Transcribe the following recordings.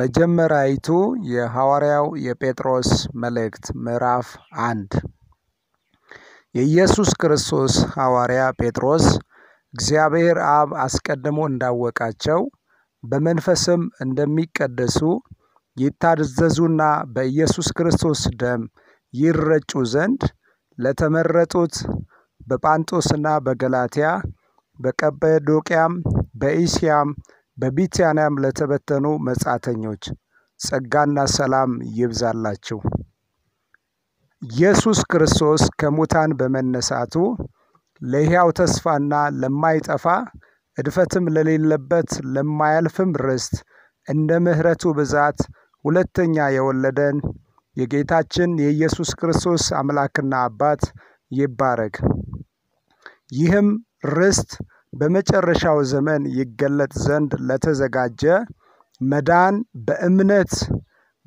መጀመሪያይቱ የሐዋርያው የጴጥሮስ መልእክት ምዕራፍ አንድ የኢየሱስ ክርስቶስ ሐዋርያ ጴጥሮስ እግዚአብሔር አብ አስቀድሞ እንዳወቃቸው በመንፈስም እንደሚቀደሱ ይታዘዙና በኢየሱስ ክርስቶስ ደም ይረጩ ዘንድ ለተመረጡት በጳንጦስና በገላትያ በቀጰዶቅያም በኢስያም በቢታንያም ለተበተኑ መጻተኞች ጸጋና ሰላም ይብዛላችሁ። ኢየሱስ ክርስቶስ ከሙታን በመነሳቱ ለሕያው ተስፋና ለማይጠፋ እድፈትም ለሌለበት ለማያልፍም ርስት እንደ ምሕረቱ ብዛት ሁለተኛ የወለደን የጌታችን የኢየሱስ ክርስቶስ አምላክና አባት ይባረክ። ይህም ርስት በመጨረሻው ዘመን ይገለጥ ዘንድ ለተዘጋጀ መዳን በእምነት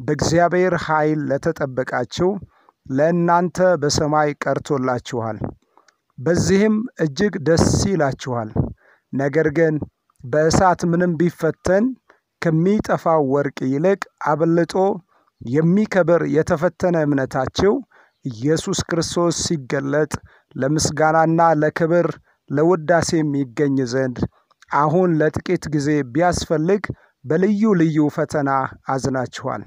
በእግዚአብሔር ኃይል ለተጠበቃችሁ ለእናንተ በሰማይ ቀርቶላችኋል። በዚህም እጅግ ደስ ይላችኋል። ነገር ግን በእሳት ምንም ቢፈተን ከሚጠፋው ወርቅ ይልቅ አበልጦ የሚከብር የተፈተነ እምነታችሁ ኢየሱስ ክርስቶስ ሲገለጥ ለምስጋናና ለክብር ለውዳሴ የሚገኝ ዘንድ አሁን ለጥቂት ጊዜ ቢያስፈልግ በልዩ ልዩ ፈተና አዝናችኋል።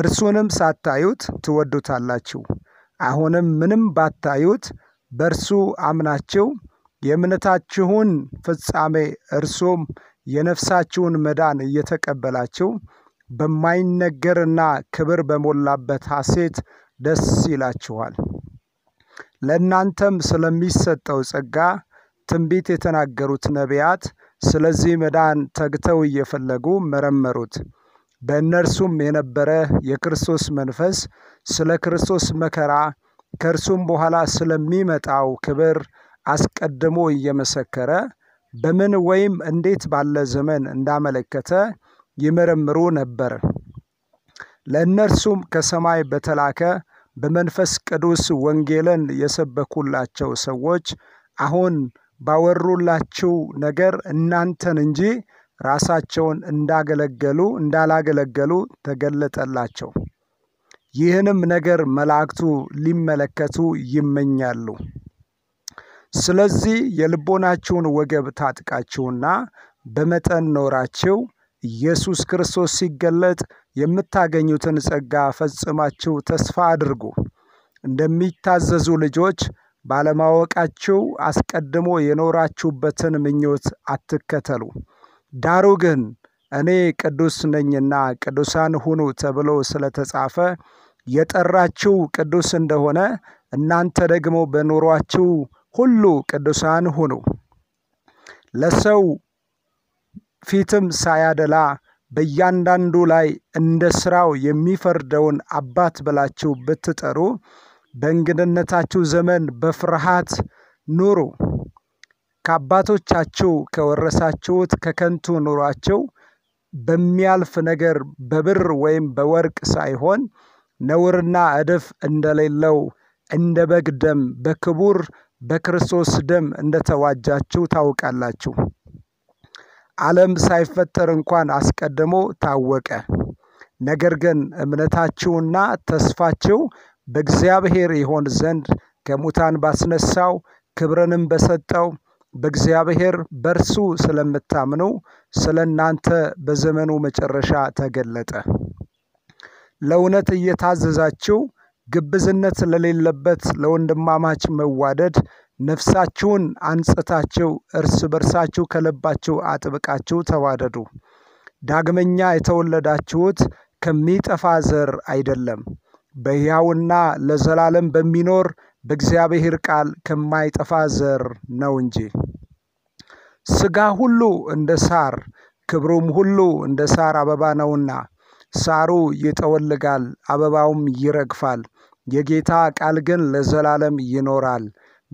እርሱንም ሳታዩት ትወዱታላችሁ። አሁንም ምንም ባታዩት በእርሱ አምናችሁ የእምነታችሁን ፍጻሜ እርሱም የነፍሳችሁን መዳን እየተቀበላችሁ በማይነገርና ክብር በሞላበት ሐሴት ደስ ይላችኋል። ለእናንተም ስለሚሰጠው ጸጋ ትንቢት የተናገሩት ነቢያት ስለዚህ መዳን ተግተው እየፈለጉ መረመሩት። በእነርሱም የነበረ የክርስቶስ መንፈስ ስለ ክርስቶስ መከራ ከእርሱም በኋላ ስለሚመጣው ክብር አስቀድሞ እየመሰከረ በምን ወይም እንዴት ባለ ዘመን እንዳመለከተ ይመረምሩ ነበር። ለእነርሱም ከሰማይ በተላከ በመንፈስ ቅዱስ ወንጌልን የሰበኩላቸው ሰዎች አሁን ባወሩላችሁ ነገር እናንተን እንጂ ራሳቸውን እንዳገለገሉ እንዳላገለገሉ ተገለጠላቸው። ይህንም ነገር መላእክቱ ሊመለከቱ ይመኛሉ። ስለዚህ የልቦናችሁን ወገብ ታጥቃችሁና በመጠን ኖራችሁ ኢየሱስ ክርስቶስ ሲገለጥ የምታገኙትን ጸጋ ፈጽማችሁ ተስፋ አድርጉ። እንደሚታዘዙ ልጆች ባለማወቃችሁ አስቀድሞ የኖራችሁበትን ምኞት አትከተሉ። ዳሩ ግን እኔ ቅዱስ ነኝና ቅዱሳን ሁኑ ተብሎ ስለተጻፈ የጠራችሁ ቅዱስ እንደሆነ እናንተ ደግሞ በኑሯችሁ ሁሉ ቅዱሳን ሁኑ። ለሰው ፊትም ሳያደላ በእያንዳንዱ ላይ እንደ ሥራው የሚፈርደውን አባት ብላችሁ ብትጠሩ በእንግድነታችሁ ዘመን በፍርሃት ኑሩ። ከአባቶቻችሁ ከወረሳችሁት ከከንቱ ኑሯቸው በሚያልፍ ነገር በብር ወይም በወርቅ ሳይሆን ነውርና እድፍ እንደሌለው እንደ በግ ደም በክቡር በክርስቶስ ደም እንደተዋጃችሁ ታውቃላችሁ። ዓለም ሳይፈጠር እንኳን አስቀድሞ ታወቀ። ነገር ግን እምነታችሁና ተስፋችሁ በእግዚአብሔር ይሆን ዘንድ ከሙታን ባስነሳው ክብርንም በሰጠው በእግዚአብሔር በእርሱ ስለምታምኑ ስለ እናንተ በዘመኑ መጨረሻ ተገለጠ። ለእውነት እየታዘዛችሁ ግብዝነት ለሌለበት ለወንድማማች መዋደድ ነፍሳችሁን አንጽታችሁ እርስ በርሳችሁ ከልባችሁ አጥብቃችሁ ተዋደዱ። ዳግመኛ የተወለዳችሁት ከሚጠፋ ዘር አይደለም፣ በሕያውና ለዘላለም በሚኖር በእግዚአብሔር ቃል ከማይጠፋ ዘር ነው እንጂ። ሥጋ ሁሉ እንደ ሳር፣ ክብሩም ሁሉ እንደ ሳር አበባ ነውና ሳሩ ይጠወልጋል፣ አበባውም ይረግፋል፣ የጌታ ቃል ግን ለዘላለም ይኖራል።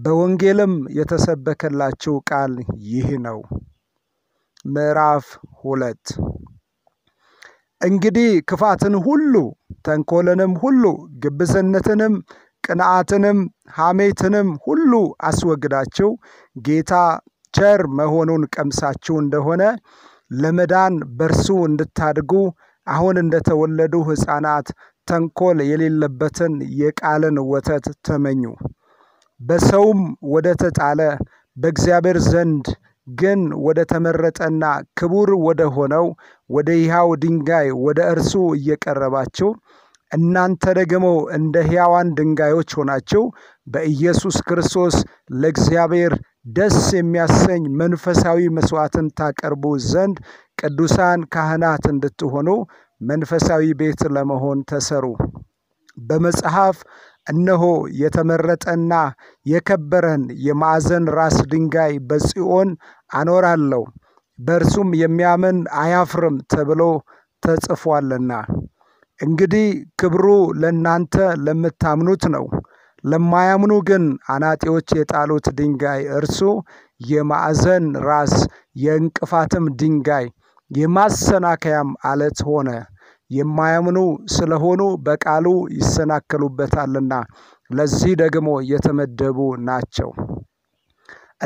በወንጌልም የተሰበከላችሁ ቃል ይህ ነው። ምዕራፍ ሁለት እንግዲህ ክፋትን ሁሉ ተንኮልንም ሁሉ ግብዝነትንም ቅንዓትንም ሐሜትንም ሁሉ አስወግዳችሁ ጌታ ቸር መሆኑን ቀምሳችሁ እንደሆነ ለመዳን በርሱ እንድታድጉ አሁን እንደተወለዱ ሕፃናት ተንኮል የሌለበትን የቃልን ወተት ተመኙ። በሰውም ወደ ተጣለ በእግዚአብሔር ዘንድ ግን ወደ ተመረጠና ክቡር ወደ ሆነው ወደ ይሃው ድንጋይ ወደ እርሱ እየቀረባችሁ እናንተ ደግሞ እንደ ሕያዋን ድንጋዮች ሆናችሁ በኢየሱስ ክርስቶስ ለእግዚአብሔር ደስ የሚያሰኝ መንፈሳዊ መሥዋዕትን ታቀርቡ ዘንድ ቅዱሳን ካህናት እንድትሆኑ መንፈሳዊ ቤት ለመሆን ተሰሩ። በመጽሐፍ እነሆ የተመረጠና የከበረን የማዕዘን ራስ ድንጋይ በጽዮን አኖራለሁ፣ በእርሱም የሚያምን አያፍርም ተብሎ ተጽፏልና። እንግዲህ ክብሩ ለእናንተ ለምታምኑት ነው። ለማያምኑ ግን አናጢዎች የጣሉት ድንጋይ እርሱ የማዕዘን ራስ የእንቅፋትም ድንጋይ የማሰናከያም አለት ሆነ። የማያምኑ ስለሆኑ በቃሉ ይሰናከሉበታልና ለዚህ ደግሞ የተመደቡ ናቸው።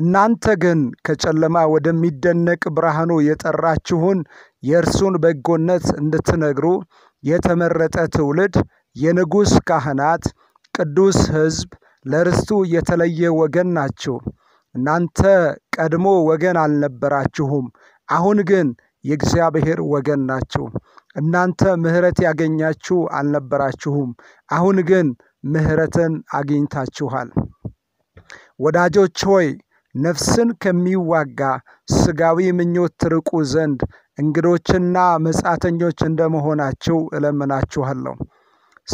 እናንተ ግን ከጨለማ ወደሚደነቅ ብርሃኑ የጠራችሁን የእርሱን በጎነት እንድትነግሩ የተመረጠ ትውልድ፣ የንጉሥ ካህናት፣ ቅዱስ ሕዝብ፣ ለርስቱ የተለየ ወገን ናችሁ። እናንተ ቀድሞ ወገን አልነበራችሁም፣ አሁን ግን የእግዚአብሔር ወገን ናችሁ። እናንተ ምሕረት ያገኛችሁ አልነበራችሁም፣ አሁን ግን ምሕረትን አግኝታችኋል። ወዳጆች ሆይ ነፍስን ከሚዋጋ ስጋዊ ምኞት ትርቁ ዘንድ እንግዶችና መጻተኞች እንደመሆናችሁ እለምናችኋለሁ።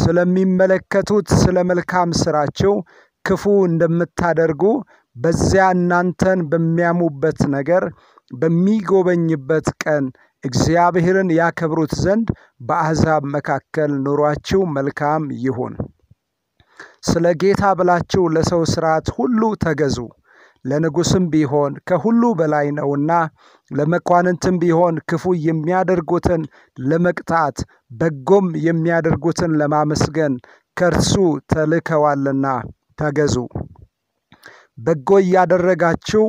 ስለሚመለከቱት ስለ መልካም ሥራችሁ ክፉ እንደምታደርጉ በዚያ እናንተን በሚያሙበት ነገር በሚጎበኝበት ቀን እግዚአብሔርን ያከብሩት ዘንድ በአሕዛብ መካከል ኑሯችሁ መልካም ይሁን። ስለ ጌታ ብላችሁ ለሰው ሥርዓት ሁሉ ተገዙ። ለንጉሥም ቢሆን ከሁሉ በላይ ነውና፣ ለመኳንንትም ቢሆን ክፉ የሚያደርጉትን ለመቅጣት በጎም የሚያደርጉትን ለማመስገን ከእርሱ ተልከዋልና ተገዙ። በጎ እያደረጋችሁ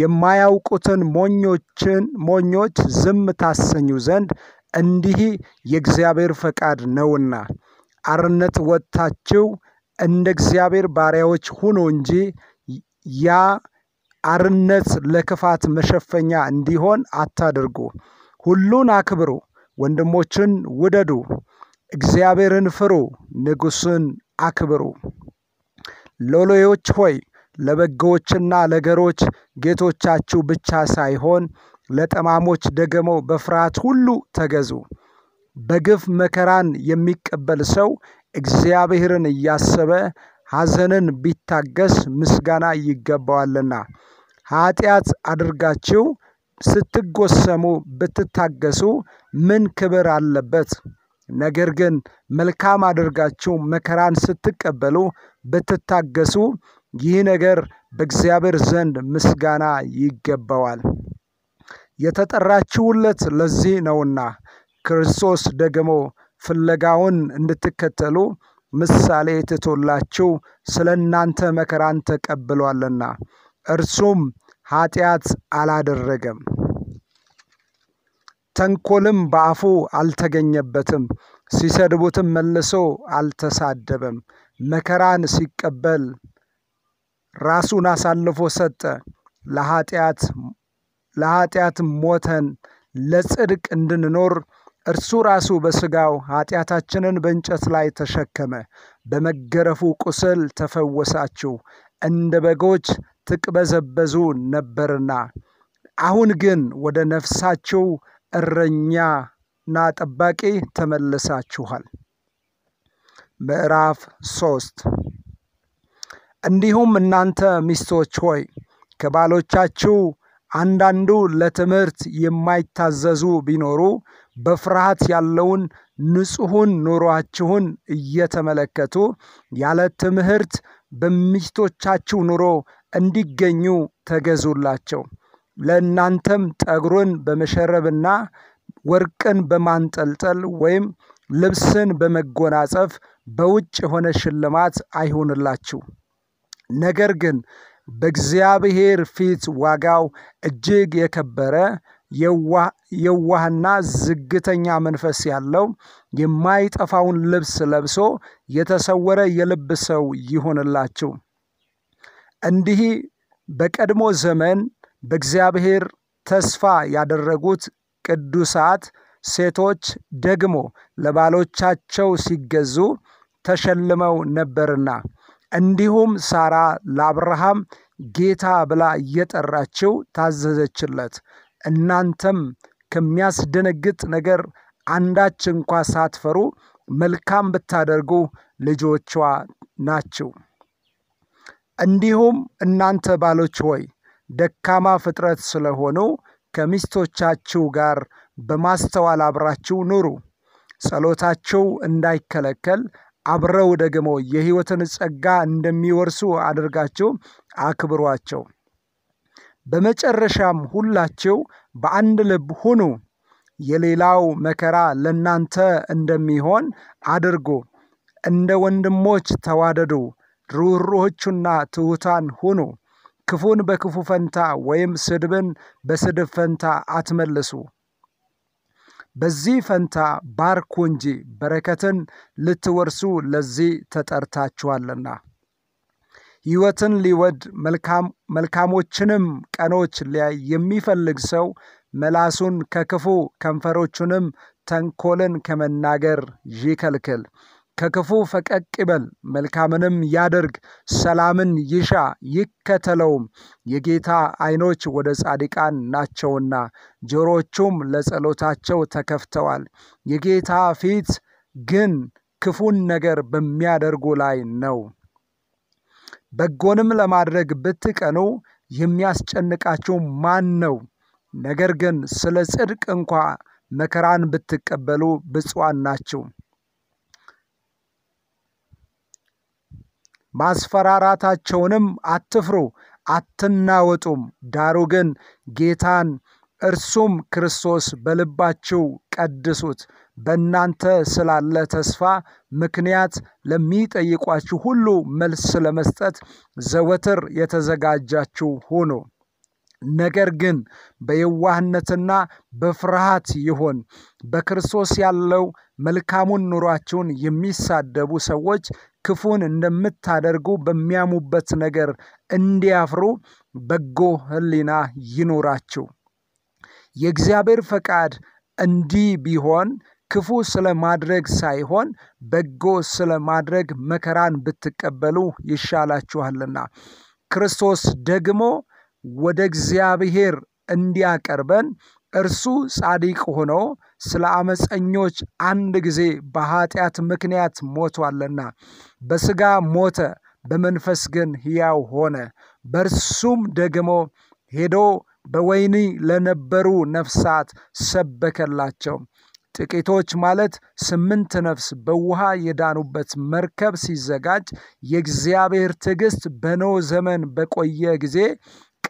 የማያውቁትን ሞኞችን ሞኞች ዝም ታሰኙ ዘንድ እንዲህ የእግዚአብሔር ፈቃድ ነውና አርነት ወጥታችሁ እንደ እግዚአብሔር ባሪያዎች ሁኑ እንጂ ያ አርነት ለክፋት መሸፈኛ እንዲሆን አታድርጉ። ሁሉን አክብሩ፣ ወንድሞችን ውደዱ፣ እግዚአብሔርን ፍሩ፣ ንጉሥን አክብሩ። ሎሌዎች ሆይ ለበጎዎችና ለገሮች ጌቶቻችሁ ብቻ ሳይሆን ለጠማሞች ደግሞ በፍርሃት ሁሉ ተገዙ። በግፍ መከራን የሚቀበል ሰው እግዚአብሔርን እያሰበ ሐዘንን ቢታገስ ምስጋና ይገባዋልና። ኀጢአት አድርጋችሁ ስትጎሰሙ ብትታገሱ ምን ክብር አለበት? ነገር ግን መልካም አድርጋችሁ መከራን ስትቀበሉ ብትታገሱ ይህ ነገር በእግዚአብሔር ዘንድ ምስጋና ይገባዋል። የተጠራችሁለት ለዚህ ነውና ክርስቶስ ደግሞ ፍለጋውን እንድትከተሉ ምሳሌ ትቶላችሁ ስለ እናንተ መከራን ተቀብሏልና እርሱም ኃጢአት አላደረገም፣ ተንኮልም በአፉ አልተገኘበትም፣ ሲሰድቡትም መልሶ አልተሳደበም። መከራን ሲቀበል ራሱን አሳልፎ ሰጠ፣ ለኃጢአት ሞተን ለጽድቅ እንድንኖር እርሱ ራሱ በሥጋው ኃጢአታችንን በእንጨት ላይ ተሸከመ። በመገረፉ ቁስል ተፈወሳችሁ፣ እንደ በጎች ትቅበዘበዙ ነበርና። አሁን ግን ወደ ነፍሳችሁ እረኛና ጠባቂ ተመልሳችኋል። ምዕራፍ ሶስት እንዲሁም እናንተ ሚስቶች ሆይ ከባሎቻችሁ አንዳንዱ ለትምህርት የማይታዘዙ ቢኖሩ በፍርሃት ያለውን ንጹሑን ኑሯችሁን እየተመለከቱ ያለ ትምህርት በሚስቶቻችሁ ኑሮ እንዲገኙ ተገዙላቸው። ለእናንተም ጠጉርን በመሸረብና ወርቅን በማንጠልጠል ወይም ልብስን በመጎናጸፍ በውጭ የሆነ ሽልማት አይሁንላችሁ። ነገር ግን በእግዚአብሔር ፊት ዋጋው እጅግ የከበረ የዋህና ዝግተኛ መንፈስ ያለው የማይጠፋውን ልብስ ለብሶ የተሰወረ የልብ ሰው ይሆንላችሁ። እንዲህ በቀድሞ ዘመን በእግዚአብሔር ተስፋ ያደረጉት ቅዱሳት ሴቶች ደግሞ ለባሎቻቸው ሲገዙ ተሸልመው ነበርና እንዲሁም ሳራ ለአብርሃም ጌታ ብላ እየጠራችው ታዘዘችለት። እናንተም ከሚያስደነግጥ ነገር አንዳች እንኳ ሳትፈሩ መልካም ብታደርጉ ልጆቿ ናችሁ። እንዲሁም እናንተ ባሎች ሆይ ደካማ ፍጥረት ስለሆኑ ከሚስቶቻችሁ ጋር በማስተዋል አብራችሁ ኑሩ፣ ጸሎታቸው እንዳይከለከል አብረው ደግሞ የሕይወትን ጸጋ እንደሚወርሱ አድርጋችሁ አክብሯቸው። በመጨረሻም ሁላችሁ በአንድ ልብ ሁኑ። የሌላው መከራ ለእናንተ እንደሚሆን አድርጉ። እንደ ወንድሞች ተዋደዱ፣ ሩህሩሆቹና ትሑታን ሁኑ። ክፉን በክፉ ፈንታ ወይም ስድብን በስድብ ፈንታ አትመልሱ። በዚህ ፈንታ ባርኩ እንጂ በረከትን ልትወርሱ ለዚህ ተጠርታችኋልና። ሕይወትን ሊወድ መልካሞችንም ቀኖች ሊያይ የሚፈልግ ሰው መላሱን ከክፉ ከንፈሮቹንም ተንኮልን ከመናገር ይከልክል። ከክፉ ፈቀቅ ይበል፣ መልካምንም ያደርግ፣ ሰላምን ይሻ ይከተለውም። የጌታ ዓይኖች ወደ ጻድቃን ናቸውና ጆሮቹም ለጸሎታቸው ተከፍተዋል። የጌታ ፊት ግን ክፉን ነገር በሚያደርጉ ላይ ነው። በጎንም ለማድረግ ብትቀኑ የሚያስጨንቃችሁ ማን ነው? ነገር ግን ስለ ጽድቅ እንኳ መከራን ብትቀበሉ ብፁዓን ናችሁ። ማስፈራራታቸውንም አትፍሩ፣ አትናወጡም። ዳሩ ግን ጌታን እርሱም ክርስቶስ በልባችሁ ቀድሱት፣ በእናንተ ስላለ ተስፋ ምክንያት ለሚጠይቋችሁ ሁሉ መልስ ለመስጠት ዘወትር የተዘጋጃችሁ ሁኑ። ነገር ግን በየዋህነትና በፍርሃት ይሆን በክርስቶስ ያለው መልካሙን ኑሯችሁን የሚሳደቡ ሰዎች ክፉን እንደምታደርጉ በሚያሙበት ነገር እንዲያፍሩ በጎ ህሊና ይኖራችሁ። የእግዚአብሔር ፈቃድ እንዲህ ቢሆን ክፉ ስለ ማድረግ ሳይሆን በጎ ስለ ማድረግ መከራን ብትቀበሉ ይሻላችኋልና ክርስቶስ ደግሞ ወደ እግዚአብሔር እንዲያቀርበን እርሱ ጻድቅ ሆኖ ስለ አመፀኞች አንድ ጊዜ በኃጢአት ምክንያት ሞቷልና በሥጋ ሞተ፣ በመንፈስ ግን ሕያው ሆነ። በእርሱም ደግሞ ሄዶ በወይኒ ለነበሩ ነፍሳት ሰበከላቸው። ጥቂቶች ማለት ስምንት ነፍስ በውሃ የዳኑበት መርከብ ሲዘጋጅ የእግዚአብሔር ትዕግሥት በኖህ ዘመን በቆየ ጊዜ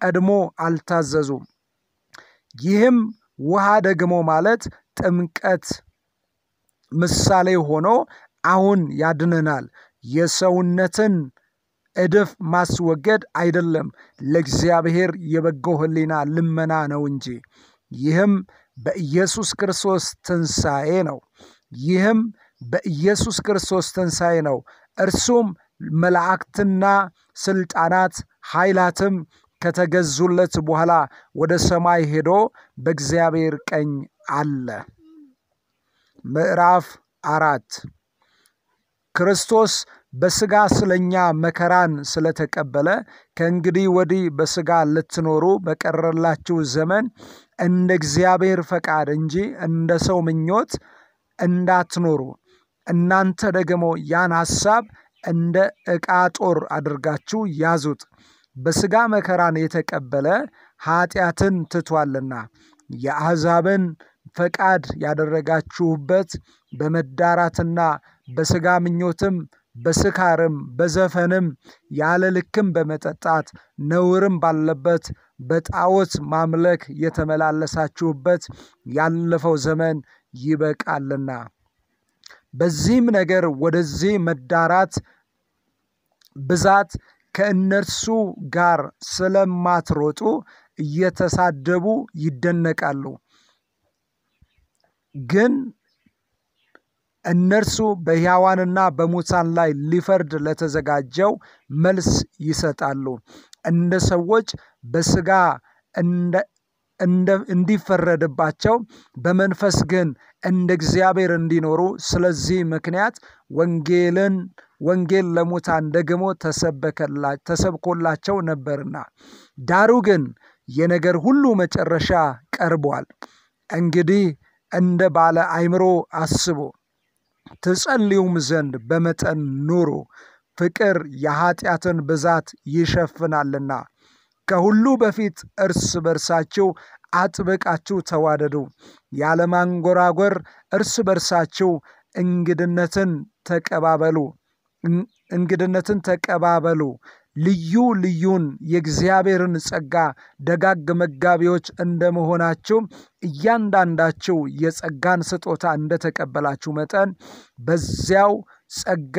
ቀድሞ አልታዘዙም። ይህም ውሃ ደግሞ ማለት ጥምቀት ምሳሌ ሆኖ አሁን ያድነናል። የሰውነትን እድፍ ማስወገድ አይደለም፣ ለእግዚአብሔር የበጎ ሕሊና ልመና ነው እንጂ። ይህም በኢየሱስ ክርስቶስ ትንሣኤ ነው። ይህም በኢየሱስ ክርስቶስ ትንሣኤ ነው። እርሱም መላእክትና ስልጣናት ኃይላትም ከተገዙለት በኋላ ወደ ሰማይ ሄዶ በእግዚአብሔር ቀኝ አለ። ምዕራፍ አራት ክርስቶስ በሥጋ ስለኛ መከራን ስለተቀበለ ከእንግዲህ ወዲህ በሥጋ ልትኖሩ በቀረላችሁ ዘመን እንደ እግዚአብሔር ፈቃድ እንጂ እንደ ሰው ምኞት እንዳትኖሩ እናንተ ደግሞ ያን ሐሳብ እንደ ዕቃ ጦር አድርጋችሁ ያዙት። በሥጋ መከራን የተቀበለ ኃጢአትን ትቷልና የአሕዛብን ፈቃድ ያደረጋችሁበት በመዳራትና በሥጋ ምኞትም በስካርም በዘፈንም ያለ ልክም በመጠጣት ነውርም ባለበት በጣዖት ማምለክ የተመላለሳችሁበት ያለፈው ዘመን ይበቃልና። በዚህም ነገር ወደዚህ መዳራት ብዛት ከእነርሱ ጋር ስለማትሮጡ እየተሳደቡ ይደነቃሉ። ግን እነርሱ በሕያዋንና በሙታን ላይ ሊፈርድ ለተዘጋጀው መልስ ይሰጣሉ። እንደ ሰዎች በሥጋ እንዲፈረድባቸው በመንፈስ ግን እንደ እግዚአብሔር እንዲኖሩ ስለዚህ ምክንያት ወንጌልን ወንጌል ለሙታን ደግሞ ተሰብኮላቸው ነበርና ዳሩ ግን የነገር ሁሉ መጨረሻ ቀርቧል እንግዲህ እንደ ባለ አይምሮ አስቡ ትጸልዩም ዘንድ በመጠን ኑሩ ፍቅር የኃጢአትን ብዛት ይሸፍናልና ከሁሉ በፊት እርስ በርሳችሁ አጥብቃችሁ ተዋደዱ፣ ያለማንጎራጎር እርስ በርሳችሁ እንግድነትን ተቀባበሉ እንግድነትን ተቀባበሉ። ልዩ ልዩን የእግዚአብሔርን ጸጋ ደጋግ መጋቢዎች እንደመሆናችሁ እያንዳንዳችሁ የጸጋን ስጦታ እንደተቀበላችሁ መጠን በዚያው ጸጋ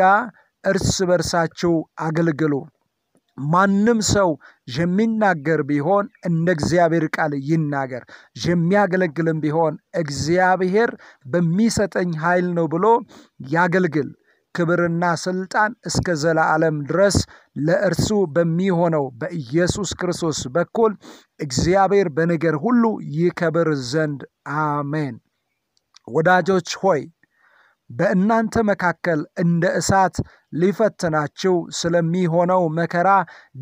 እርስ በርሳችሁ አገልግሉ። ማንም ሰው የሚናገር ቢሆን እንደ እግዚአብሔር ቃል ይናገር፣ የሚያገለግልም ቢሆን እግዚአብሔር በሚሰጠኝ ኃይል ነው ብሎ ያገልግል። ክብርና ስልጣን እስከ ዘላዓለም ድረስ ለእርሱ በሚሆነው በኢየሱስ ክርስቶስ በኩል እግዚአብሔር በነገር ሁሉ ይከብር ዘንድ አሜን። ወዳጆች ሆይ በእናንተ መካከል እንደ እሳት ሊፈትናችሁ ስለሚሆነው መከራ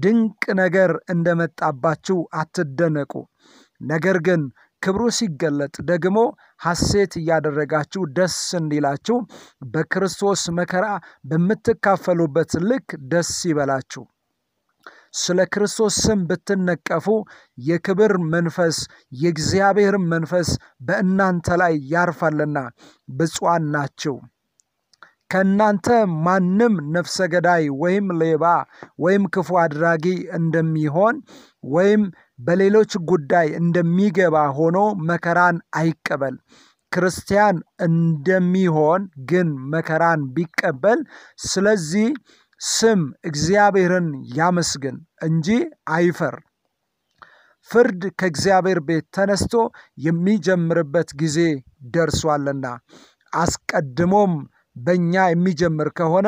ድንቅ ነገር እንደመጣባችሁ አትደነቁ። ነገር ግን ክብሩ ሲገለጥ ደግሞ ሐሴት እያደረጋችሁ ደስ እንዲላችሁ በክርስቶስ መከራ በምትካፈሉበት ልክ ደስ ይበላችሁ። ስለ ክርስቶስ ስም ብትነቀፉ የክብር መንፈስ የእግዚአብሔር መንፈስ በእናንተ ላይ ያርፋልና ብፁዓን ናቸው። ከእናንተ ማንም ነፍሰ ገዳይ ወይም ሌባ ወይም ክፉ አድራጊ እንደሚሆን ወይም በሌሎች ጉዳይ እንደሚገባ ሆኖ መከራን አይቀበል። ክርስቲያን እንደሚሆን ግን መከራን ቢቀበል ስለዚህ ስም እግዚአብሔርን ያመስግን እንጂ አይፈር። ፍርድ ከእግዚአብሔር ቤት ተነስቶ የሚጀምርበት ጊዜ ደርሷልና አስቀድሞም በእኛ የሚጀምር ከሆነ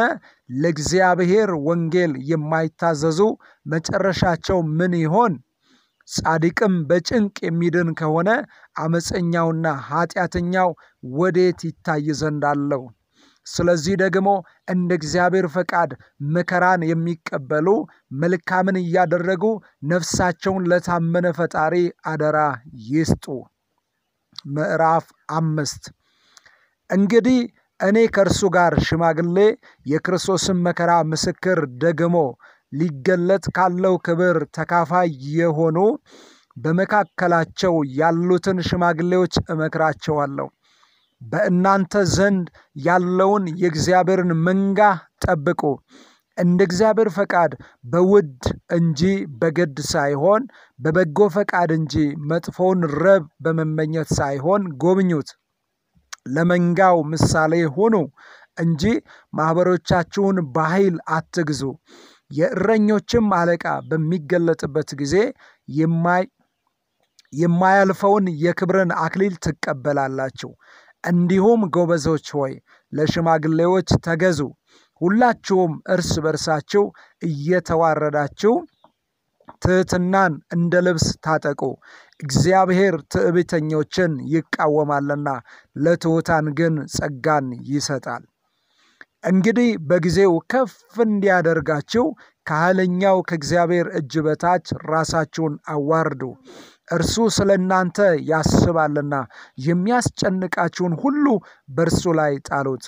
ለእግዚአብሔር ወንጌል የማይታዘዙ መጨረሻቸው ምን ይሆን? ጻድቅም በጭንቅ የሚድን ከሆነ አመፀኛውና ኃጢአተኛው ወዴት ይታይ ዘንድ አለው? ስለዚህ ደግሞ እንደ እግዚአብሔር ፈቃድ መከራን የሚቀበሉ መልካምን እያደረጉ ነፍሳቸውን ለታመነ ፈጣሪ አደራ ይስጡ። ምዕራፍ አምስት እንግዲህ እኔ ከእርሱ ጋር ሽማግሌ የክርስቶስን መከራ ምስክር ደግሞ ሊገለጥ ካለው ክብር ተካፋይ የሆኑ በመካከላቸው ያሉትን ሽማግሌዎች እመክራቸዋለሁ። በእናንተ ዘንድ ያለውን የእግዚአብሔርን መንጋ ጠብቁ እንደ እግዚአብሔር ፈቃድ በውድ እንጂ በግድ ሳይሆን በበጎ ፈቃድ እንጂ መጥፎውን ረብ በመመኘት ሳይሆን ጎብኙት ለመንጋው ምሳሌ ሁኑ እንጂ ማኅበሮቻችሁን በኃይል አትግዙ የእረኞችም አለቃ በሚገለጥበት ጊዜ የማያልፈውን የክብርን አክሊል ትቀበላላችሁ እንዲሁም ጎበዞች ሆይ ለሽማግሌዎች ተገዙ። ሁላችሁም እርስ በርሳችሁ እየተዋረዳችሁ ትህትናን እንደ ልብስ ታጠቁ። እግዚአብሔር ትዕቢተኞችን ይቃወማልና ለትሑታን ግን ጸጋን ይሰጣል። እንግዲህ በጊዜው ከፍ እንዲያደርጋችሁ ከኃይለኛው ከእግዚአብሔር እጅ በታች ራሳችሁን አዋርዱ። እርሱ ስለ እናንተ ያስባልና የሚያስጨንቃችሁን ሁሉ በእርሱ ላይ ጣሉት።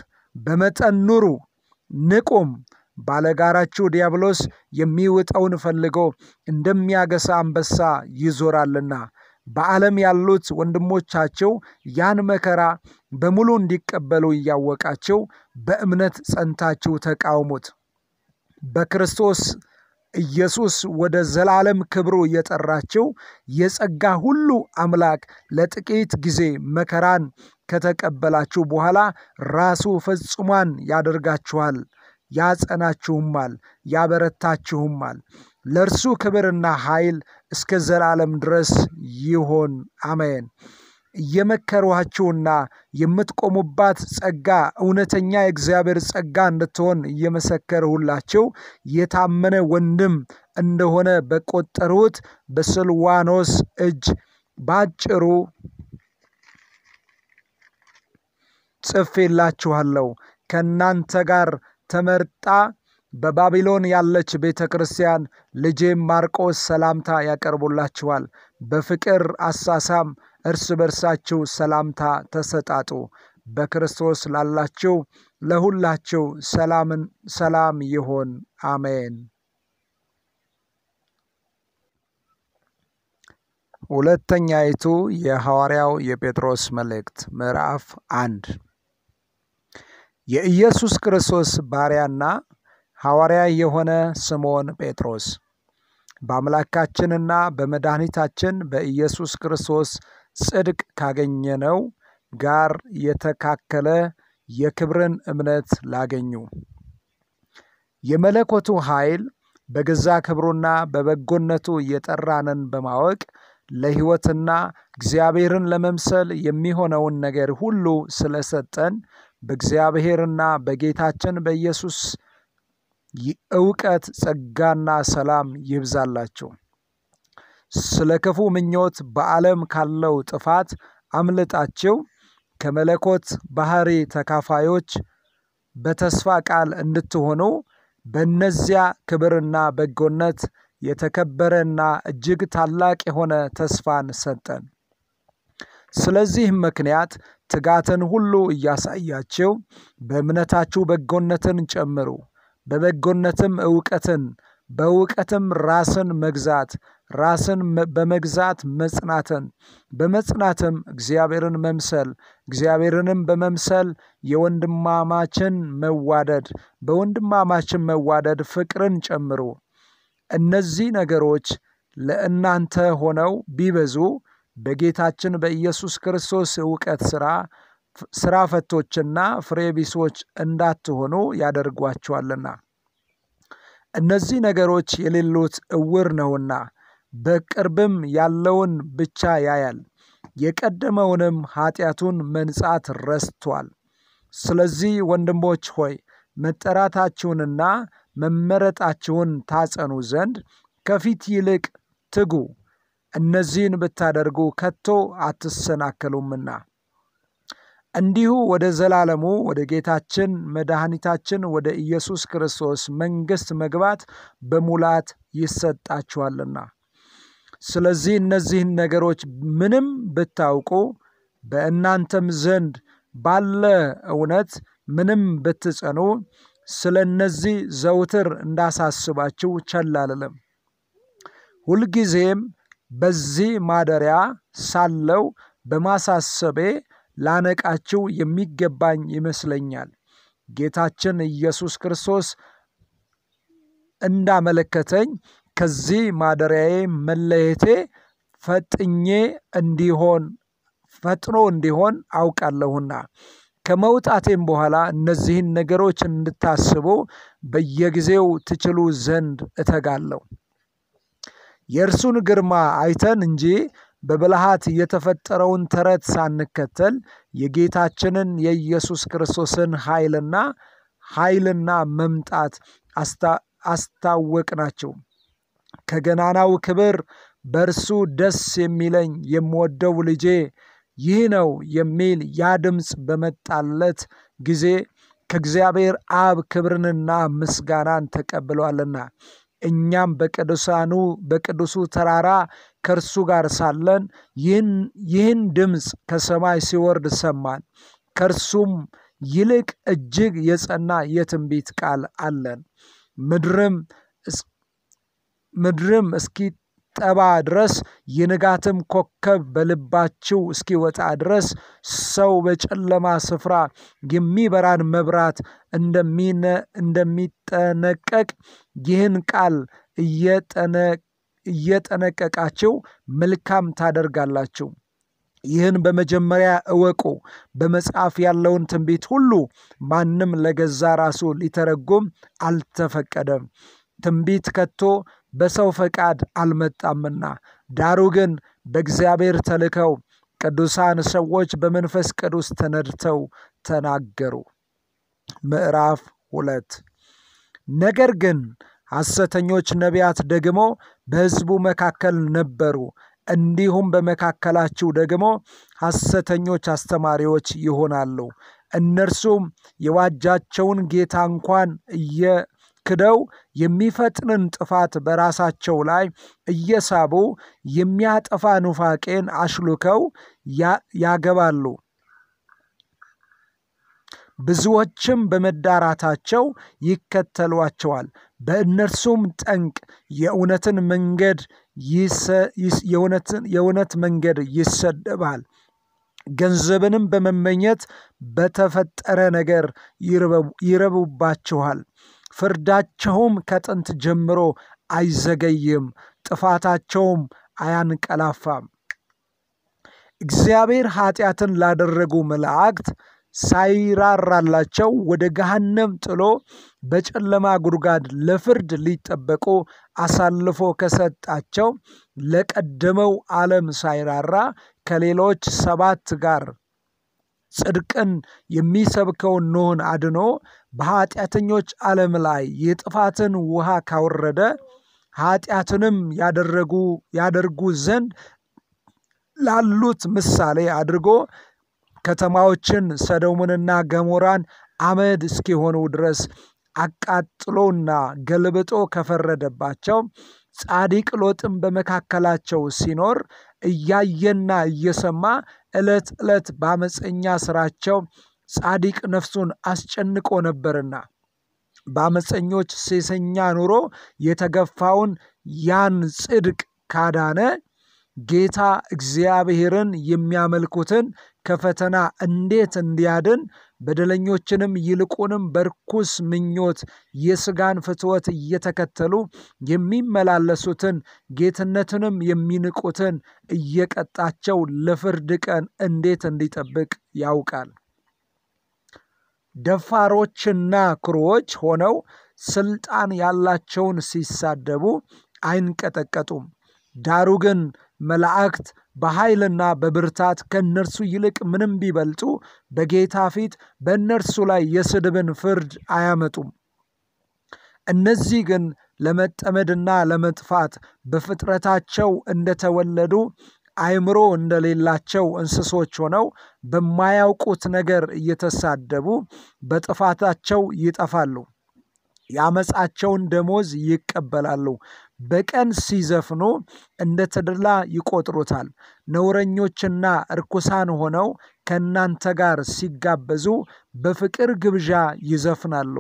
በመጠን ኑሩ፣ ንቁም። ባለጋራችሁ ዲያብሎስ የሚውጠውን ፈልጎ እንደሚያገሳ አንበሳ ይዞራልና በዓለም ያሉት ወንድሞቻቸው ያን መከራ በሙሉ እንዲቀበሉ እያወቃቸው በእምነት ጸንታችሁ ተቃውሙት። በክርስቶስ ኢየሱስ ወደ ዘላለም ክብሩ የጠራቸው የጸጋ ሁሉ አምላክ ለጥቂት ጊዜ መከራን ከተቀበላችሁ በኋላ ራሱ ፍጹማን ያደርጋችኋል፣ ያጸናችሁማል፣ ያበረታችሁማል። ለእርሱ ክብርና ኃይል እስከ ዘላለም ድረስ ይሆን። አሜን። እየመከሯችሁና የምትቆሙባት ጸጋ እውነተኛ የእግዚአብሔር ጸጋ እንድትሆን እየመሰከርሁላችሁ የታመነ ወንድም እንደሆነ በቆጠሩት በስልዋኖስ እጅ ባጭሩ ጽፌላችኋለሁ። ከእናንተ ጋር ተመርጣ በባቢሎን ያለች ቤተ ክርስቲያን ልጄም ማርቆስ ሰላምታ ያቀርቡላችኋል። በፍቅር አሳሳም እርስ በርሳችሁ ሰላምታ ተሰጣጡ። በክርስቶስ ላላችሁ ለሁላችሁ ሰላምን ሰላም ይሆን፣ አሜን። ሁለተኛይቱ የሐዋርያው የጴጥሮስ መልእክት ምዕራፍ አንድ የኢየሱስ ክርስቶስ ባሪያና ሐዋርያ የሆነ ስምዖን ጴጥሮስ በአምላካችንና በመድኃኒታችን በኢየሱስ ክርስቶስ ጽድቅ ካገኘነው ጋር የተካከለ የክብርን እምነት ላገኙ። የመለኮቱ ኃይል በገዛ ክብሩና በበጎነቱ የጠራንን በማወቅ ለሕይወትና እግዚአብሔርን ለመምሰል የሚሆነውን ነገር ሁሉ ስለሰጠን በእግዚአብሔርና በጌታችን በኢየሱስ እውቀት ጸጋና ሰላም ይብዛላችሁ። ስለ ክፉ ምኞት በዓለም ካለው ጥፋት አምልጣችሁ ከመለኮት ባህሪ ተካፋዮች በተስፋ ቃል እንድትሆኑ በእነዚያ ክብርና በጎነት የተከበረና እጅግ ታላቅ የሆነ ተስፋን ሰጠን። ስለዚህም ምክንያት ትጋትን ሁሉ እያሳያችሁ በእምነታችሁ በጎነትን ጨምሩ፣ በበጎነትም እውቀትን በእውቀትም ራስን መግዛት ራስን በመግዛት መጽናትን በመጽናትም እግዚአብሔርን መምሰል እግዚአብሔርንም በመምሰል የወንድማማችን መዋደድ በወንድማማችን መዋደድ ፍቅርን ጨምሩ። እነዚህ ነገሮች ለእናንተ ሆነው ቢበዙ በጌታችን በኢየሱስ ክርስቶስ እውቀት ሥራ ሥራ ፈቶችና ፍሬቢሶች እንዳትሆኑ ያደርጓችኋልና። እነዚህ ነገሮች የሌሉት እውር ነውና በቅርብም ያለውን ብቻ ያያል፣ የቀደመውንም ኃጢአቱን መንጻት ረስቷል። ስለዚህ ወንድሞች ሆይ መጠራታችሁንና መመረጣችሁን ታጸኑ ዘንድ ከፊት ይልቅ ትጉ። እነዚህን ብታደርጉ ከቶ አትሰናከሉምና እንዲሁ ወደ ዘላለሙ ወደ ጌታችን መድኃኒታችን ወደ ኢየሱስ ክርስቶስ መንግሥት መግባት በሙላት ይሰጣችኋልና። ስለዚህ እነዚህን ነገሮች ምንም ብታውቁ በእናንተም ዘንድ ባለ እውነት ምንም ብትጸኑ ስለ እነዚህ ዘውትር እንዳሳስባችሁ ቸል አልልም። ሁልጊዜም በዚህ ማደሪያ ሳለው በማሳሰቤ ላነቃችው የሚገባኝ ይመስለኛል። ጌታችን ኢየሱስ ክርስቶስ እንዳመለከተኝ ከዚህ ማደሪያዬ መለየቴ ፈጥኜ እንዲሆን ፈጥኖ እንዲሆን አውቃለሁና ከመውጣቴም በኋላ እነዚህን ነገሮች እንድታስቡ በየጊዜው ትችሉ ዘንድ እተጋለሁ። የእርሱን ግርማ አይተን እንጂ በብልሃት የተፈጠረውን ተረት ሳንከተል የጌታችንን የኢየሱስ ክርስቶስን ኃይልና ኃይልና መምጣት አስታወቅናቸው። ከገናናው ክብር በእርሱ ደስ የሚለኝ የምወደው ልጄ ይህ ነው የሚል ያ ድምፅ በመጣለት ጊዜ ከእግዚአብሔር አብ ክብርንና ምስጋናን ተቀብሏልና እኛም በቅዱሳኑ በቅዱሱ ተራራ ከእርሱ ጋር ሳለን ይህን ድምፅ ከሰማይ ሲወርድ ሰማን። ከእርሱም ይልቅ እጅግ የጸና የትንቢት ቃል አለን። ምድርም ምድርም እስኪ ጠባ ድረስ የንጋትም ኮከብ በልባችሁ እስኪወጣ ድረስ ሰው በጨለማ ስፍራ የሚበራን መብራት እንደሚጠነቀቅ ይህን ቃል እየጠነቀቃችሁ መልካም ታደርጋላችሁ። ይህን በመጀመሪያ እወቁ። በመጽሐፍ ያለውን ትንቢት ሁሉ ማንም ለገዛ ራሱ ሊተረጉም አልተፈቀደም። ትንቢት ከቶ በሰው ፈቃድ አልመጣምና፣ ዳሩ ግን በእግዚአብሔር ተልከው ቅዱሳን ሰዎች በመንፈስ ቅዱስ ተነድተው ተናገሩ። ምዕራፍ ሁለት ነገር ግን ሐሰተኞች ነቢያት ደግሞ በሕዝቡ መካከል ነበሩ፣ እንዲሁም በመካከላችሁ ደግሞ ሐሰተኞች አስተማሪዎች ይሆናሉ። እነርሱም የዋጃቸውን ጌታ እንኳን እየ ክደው የሚፈጥንን ጥፋት በራሳቸው ላይ እየሳቡ የሚያጠፋ ኑፋቄን አሽሉከው ያገባሉ። ብዙዎችም በመዳራታቸው ይከተሏቸዋል። በእነርሱም ጠንቅ የእውነትን መንገድ የእውነት መንገድ ይሰደባል። ገንዘብንም በመመኘት በተፈጠረ ነገር ይረቡባችኋል። ፍርዳቸውም ከጥንት ጀምሮ አይዘገይም፣ ጥፋታቸውም አያንቀላፋም። እግዚአብሔር ኃጢአትን ላደረጉ መላእክት ሳይራራላቸው ወደ ገሃነም ጥሎ በጨለማ ጉድጓድ ለፍርድ ሊጠበቁ አሳልፎ ከሰጣቸው ለቀደመው ዓለም ሳይራራ ከሌሎች ሰባት ጋር ጽድቅን የሚሰብከውን ኖኅን አድኖ በኀጢአተኞች ዓለም ላይ የጥፋትን ውሃ ካወረደ ኀጢአትንም ያደረጉ ያደርጉ ዘንድ ላሉት ምሳሌ አድርጎ ከተማዎችን ሰዶምንና ገሞራን አመድ እስኪሆኑ ድረስ አቃጥሎና ገልብጦ ከፈረደባቸው ጻዲቅ ሎጥም በመካከላቸው ሲኖር እያየና እየሰማ ዕለት ዕለት በአመፀኛ ስራቸው ጻዲቅ ነፍሱን አስጨንቆ ነበርና በአመፀኞች ሴሰኛ ኑሮ የተገፋውን ያን ጽድቅ ካዳነ ጌታ እግዚአብሔርን የሚያመልኩትን ከፈተና እንዴት እንዲያድን በደለኞችንም ይልቁንም በርኩስ ምኞት የሥጋን ፍትወት እየተከተሉ የሚመላለሱትን ጌትነትንም የሚንቁትን እየቀጣቸው ለፍርድ ቀን እንዴት እንዲጠብቅ ያውቃል። ደፋሮችና ክሩዎች ሆነው ስልጣን ያላቸውን ሲሳደቡ አይንቀጠቀጡም። ዳሩ ግን መላእክት በኃይልና በብርታት ከእነርሱ ይልቅ ምንም ቢበልጡ በጌታ ፊት በእነርሱ ላይ የስድብን ፍርድ አያመጡም። እነዚህ ግን ለመጠመድና ለመጥፋት በፍጥረታቸው እንደተወለዱ አእምሮ እንደሌላቸው እንስሶች ሆነው በማያውቁት ነገር እየተሳደቡ በጥፋታቸው ይጠፋሉ። የአመፃቸውን ደሞዝ ይቀበላሉ። በቀን ሲዘፍኑ እንደ ተድላ ይቆጥሩታል። ነውረኞችና እርኩሳን ሆነው ከእናንተ ጋር ሲጋበዙ በፍቅር ግብዣ ይዘፍናሉ።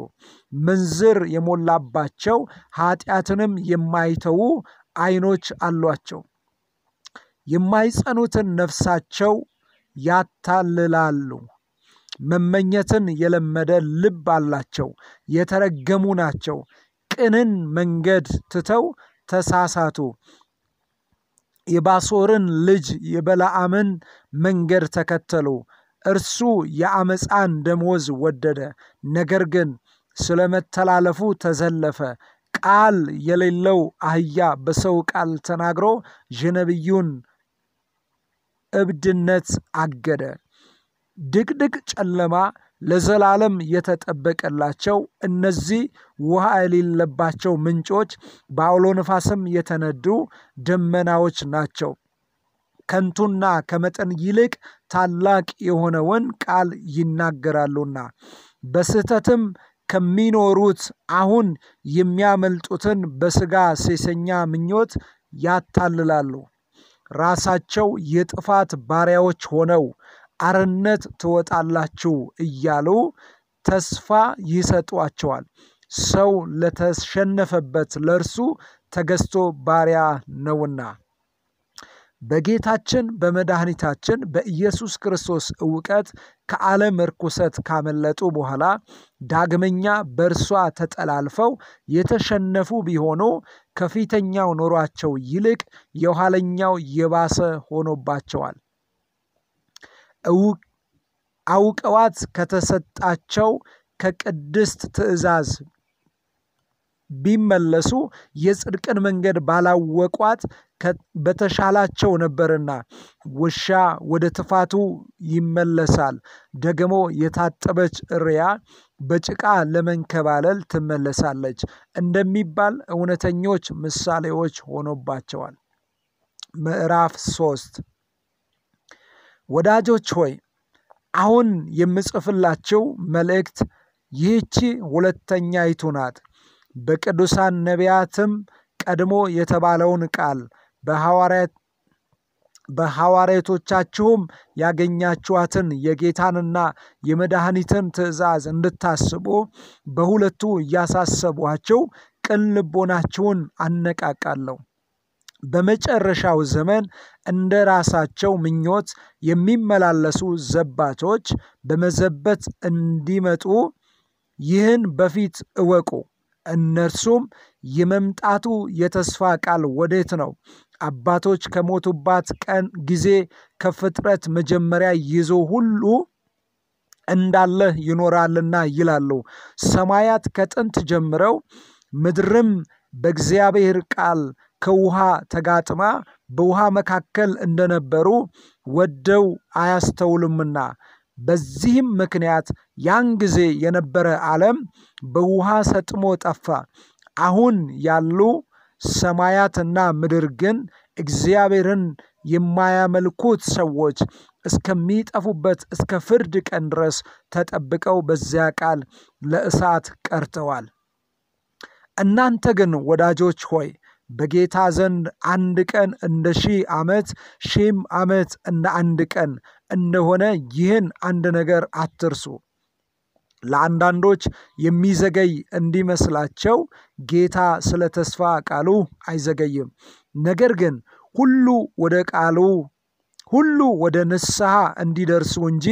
ምንዝር የሞላባቸው ኃጢአትንም የማይተዉ አይኖች አሏቸው። የማይጸኑትን ነፍሳቸው ያታልላሉ። መመኘትን የለመደ ልብ አላቸው። የተረገሙ ናቸው። ቅንን መንገድ ትተው ተሳሳቱ። የባሶርን ልጅ የበላአምን መንገድ ተከተሉ። እርሱ የአመፃን ደሞዝ ወደደ፣ ነገር ግን ስለ መተላለፉ ተዘለፈ። ቃል የሌለው አህያ በሰው ቃል ተናግሮ የነቢዩን እብድነት አገደ። ድቅድቅ ጨለማ ለዘላለም የተጠበቀላቸው እነዚህ ውሃ የሌለባቸው ምንጮች በአውሎ ነፋስም የተነዱ ደመናዎች ናቸው። ከንቱና ከመጠን ይልቅ ታላቅ የሆነውን ቃል ይናገራሉና በስህተትም ከሚኖሩት አሁን የሚያመልጡትን በስጋ ሴሰኛ ምኞት ያታልላሉ። ራሳቸው የጥፋት ባሪያዎች ሆነው አርነት ትወጣላችሁ እያሉ ተስፋ ይሰጧቸዋል። ሰው ለተሸነፈበት ለእርሱ ተገዝቶ ባሪያ ነውና። በጌታችን በመድኃኒታችን በኢየሱስ ክርስቶስ እውቀት ከዓለም ርኩሰት ካመለጡ በኋላ ዳግመኛ በእርሷ ተጠላልፈው የተሸነፉ ቢሆኑ ከፊተኛው ኖሯቸው ይልቅ የኋለኛው የባሰ ሆኖባቸዋል። አውቀዋት ከተሰጣቸው ከቅድስት ትእዛዝ ቢመለሱ የጽድቅን መንገድ ባላወቋት በተሻላቸው ነበርና። ውሻ ወደ ትፋቱ ይመለሳል፣ ደግሞ የታጠበች እሪያ በጭቃ ለመንከባለል ትመለሳለች እንደሚባል እውነተኞች ምሳሌዎች ሆኖባቸዋል። ምዕራፍ ሶስት ወዳጆች ሆይ አሁን የምጽፍላችሁ መልእክት ይህቺ ሁለተኛይቱ ናት። በቅዱሳን ነቢያትም ቀድሞ የተባለውን ቃል በሐዋርያቶቻችሁም ያገኛችኋትን የጌታንና የመድኃኒትን ትእዛዝ እንድታስቡ በሁለቱ እያሳሰቧቸው ቅን ልቦናችሁን አነቃቃለሁ። በመጨረሻው ዘመን እንደ ራሳቸው ምኞት የሚመላለሱ ዘባቾች በመዘበት እንዲመጡ ይህን በፊት እወቁ። እነርሱም የመምጣቱ የተስፋ ቃል ወዴት ነው? አባቶች ከሞቱባት ቀን ጊዜ ከፍጥረት መጀመሪያ ይዞ ሁሉ እንዳለ ይኖራልና ይላሉ። ሰማያት ከጥንት ጀምረው ምድርም በእግዚአብሔር ቃል ከውሃ ተጋጥማ በውሃ መካከል እንደነበሩ ወደው አያስተውልምና በዚህም ምክንያት ያን ጊዜ የነበረ ዓለም በውሃ ሰጥሞ ጠፋ። አሁን ያሉ ሰማያትና ምድር ግን እግዚአብሔርን የማያመልኩት ሰዎች እስከሚጠፉበት እስከ ፍርድ ቀን ድረስ ተጠብቀው በዚያ ቃል ለእሳት ቀርተዋል። እናንተ ግን ወዳጆች ሆይ በጌታ ዘንድ አንድ ቀን እንደ ሺህ ዓመት ሺህም ዓመት እንደ አንድ ቀን እንደሆነ ይህን አንድ ነገር አትርሱ። ለአንዳንዶች የሚዘገይ እንዲመስላቸው ጌታ ስለ ተስፋ ቃሉ አይዘገይም። ነገር ግን ሁሉ ወደ ቃሉ ሁሉ ወደ ንስሐ እንዲደርሱ እንጂ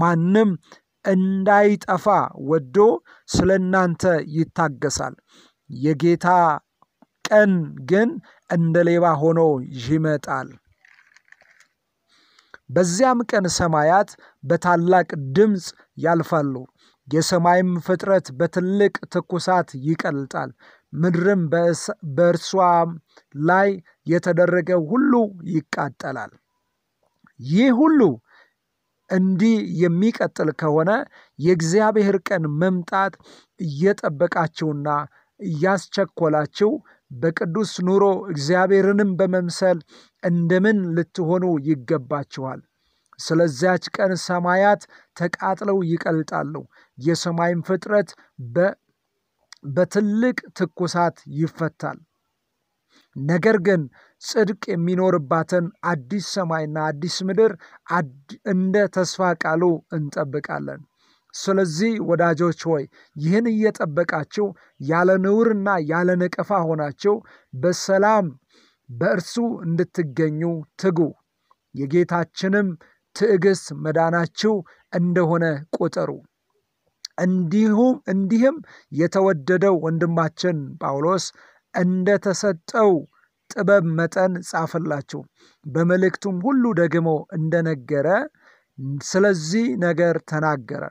ማንም እንዳይጠፋ ወዶ ስለ እናንተ ይታገሳል። የጌታ ቀን ግን እንደ ሌባ ሆኖ ይመጣል። በዚያም ቀን ሰማያት በታላቅ ድምፅ ያልፋሉ፣ የሰማይም ፍጥረት በትልቅ ትኩሳት ይቀልጣል፣ ምድርም በእርሷ ላይ የተደረገ ሁሉ ይቃጠላል። ይህ ሁሉ እንዲህ የሚቀጥል ከሆነ የእግዚአብሔር ቀን መምጣት እየጠበቃችሁና እያስቸኮላችሁ በቅዱስ ኑሮ እግዚአብሔርንም በመምሰል እንደምን ልትሆኑ ይገባችኋል። ስለዚያች ቀን ሰማያት ተቃጥለው ይቀልጣሉ፣ የሰማይም ፍጥረት በትልቅ ትኩሳት ይፈታል። ነገር ግን ጽድቅ የሚኖርባትን አዲስ ሰማይና አዲስ ምድር እንደ ተስፋ ቃሉ እንጠብቃለን። ስለዚህ ወዳጆች ሆይ ይህን እየጠበቃችሁ ያለ ንውርና ያለ ነቀፋ ሆናችሁ በሰላም በእርሱ እንድትገኙ ትጉ። የጌታችንም ትዕግስት መዳናችሁ እንደሆነ ቁጠሩ። እንዲሁም እንዲህም የተወደደው ወንድማችን ጳውሎስ እንደተሰጠው ጥበብ መጠን ጻፈላችሁ። በመልእክቱም ሁሉ ደግሞ እንደነገረ ስለዚህ ነገር ተናገረ።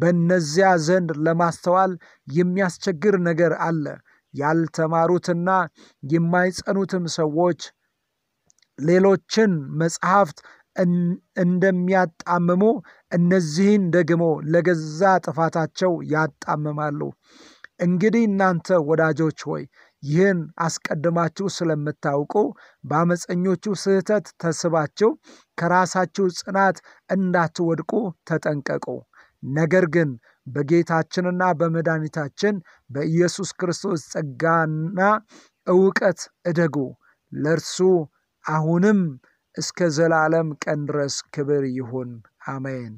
በእነዚያ ዘንድ ለማስተዋል የሚያስቸግር ነገር አለ። ያልተማሩትና የማይጸኑትም ሰዎች ሌሎችን መጽሐፍት እንደሚያጣምሙ እነዚህን ደግሞ ለገዛ ጥፋታቸው ያጣምማሉ። እንግዲህ እናንተ ወዳጆች ሆይ ይህን አስቀድማችሁ ስለምታውቁ በአመፀኞቹ ስህተት ተስባችሁ ከራሳችሁ ጽናት እንዳትወድቁ ተጠንቀቁ። ነገር ግን በጌታችንና በመድኃኒታችን በኢየሱስ ክርስቶስ ጸጋና እውቀት እደጉ። ለእርሱ አሁንም እስከ ዘላለም ቀን ድረስ ክብር ይሁን። አሜን።